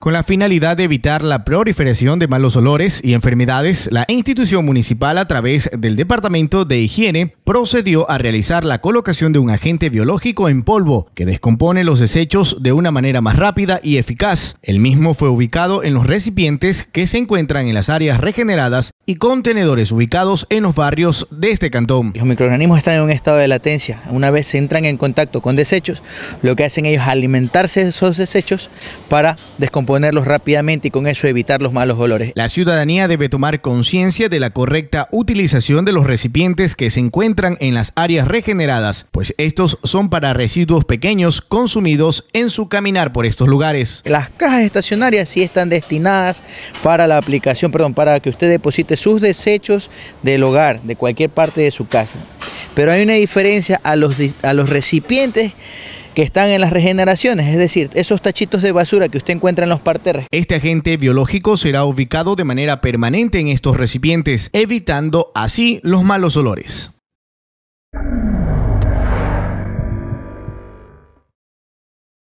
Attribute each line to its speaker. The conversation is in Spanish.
Speaker 1: Con la finalidad de evitar la proliferación de malos olores y enfermedades, la institución municipal a través del Departamento de Higiene procedió a realizar la colocación de un agente biológico en polvo que descompone los desechos de una manera más rápida y eficaz. El mismo fue ubicado en los recipientes que se encuentran en las áreas regeneradas y contenedores ubicados en los barrios de este cantón. Los microorganismos
Speaker 2: están en un estado de latencia. Una vez se entran en contacto con desechos, lo que hacen ellos es alimentarse de esos desechos para descomponerlos ponerlos rápidamente y con eso evitar los malos olores.
Speaker 1: La ciudadanía debe tomar conciencia de la correcta utilización de los recipientes que se encuentran en las áreas regeneradas, pues estos son para residuos pequeños consumidos en su caminar por estos lugares. Las
Speaker 2: cajas estacionarias sí están destinadas para la aplicación, perdón, para que usted deposite sus desechos del hogar, de cualquier parte de su casa. Pero hay una diferencia a los, a los recipientes que están en las regeneraciones, es decir, esos tachitos de basura que usted encuentra en
Speaker 1: los parterres. Este agente biológico será ubicado de manera permanente en estos recipientes, evitando así los malos olores.